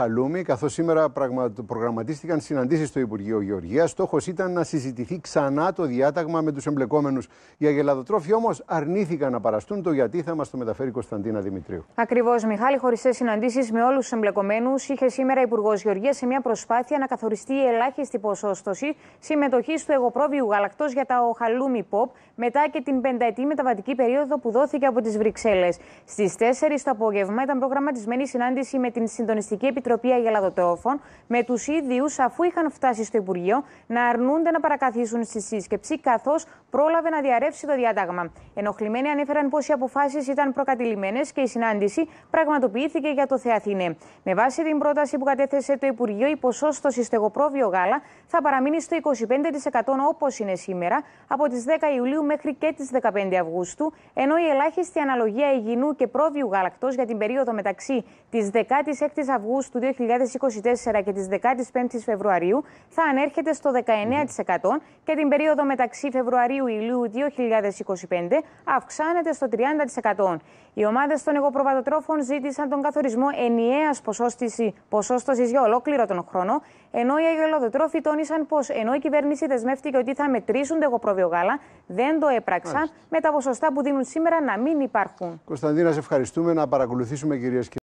Χαλούμη, καθώς σήμερα προγραμματίστηκαν συναντήσεις στο Υπουργείο Γεωργίας. στόχος ήταν να συζητηθεί ξανά το διάταγμα με τους εμπλεκόμενους. Οι αγελαδοτρόφοι όμως αρνήθηκαν να παραστούν το γιατί θα μας το μεταφέρει η Κωνσταντίνα Δημητρίου. Ακριβώς Μιχάλη, χωριστές συναντήσεις με όλους τους εμπλεκόμενου. είχε σήμερα Υπουργός Γεωργίας σε μια προσπάθεια να καθοριστεί η ελάχιστη ποσόστοση συμμετοχής του εγωπρόβιου Γαλακτός για τα Χαλούμι pop μετά και την πενταετή μεταβατική περίοδο που δόθηκε από τις Βρυξέλλες. Στις 4 το απόγευμα ήταν προγραμματισμένη συνάντηση με την συντονιστική επιτροπή Επιτροπή Αγελαδοτρόφων με τους ίδιους, αφού είχαν φτάσει στο Υπουργείο, να αρνούνται να παρακαθίσουν στη σύσκεψη, καθώς πρόλαβε να διαρρεύσει το διάταγμα. Ενοχλημένοι ανέφεραν πως οι αποφάσεις ήταν προκατηλημένες και η συνάντηση πραγματοποιήθηκε για το Θεαθήνε. Με βάση την πρόταση που κατέθεσε το Υπουργείο, η ποσόστοση στεγοπρόβιο γάλα θα παραμείνει στο 25% όπως είναι σήμερα, από τις 10 Ιουλίου μέχρι και τις 15 Αυγούστου, ενώ η ελάχιστη αναλογία υγιεινού και πρόβιου γάλακτος για την περίοδο μεταξύ της 16 Αυγούστου του 2024 και της 15η Φεβρουαρίου θα ανέρχεται στο 19% και την περίοδο μεταξύ Φεβρουαρίου-Ιλίου 2025 αυξάνεται στο 30%. Οι ομάδες των εγωπροβατοτρόφων ζήτησαν τον καθορισμό ενιαίας ποσόστοσης για ολόκληρο τον χρόνο, ενώ οι αγελοδοτρόφοι τόνισαν πως ενώ η κυβέρνηση δεσμεύτηκε ότι θα μετρήσουν το εγωπρόβιο γάλα, δεν το έπραξαν με τα ποσοστά που δίνουν σήμερα να μην υπάρχουν. Κωνσταντίνα, σε ευχαριστούμε. Να παρακολουθήσουμε, κυρίες και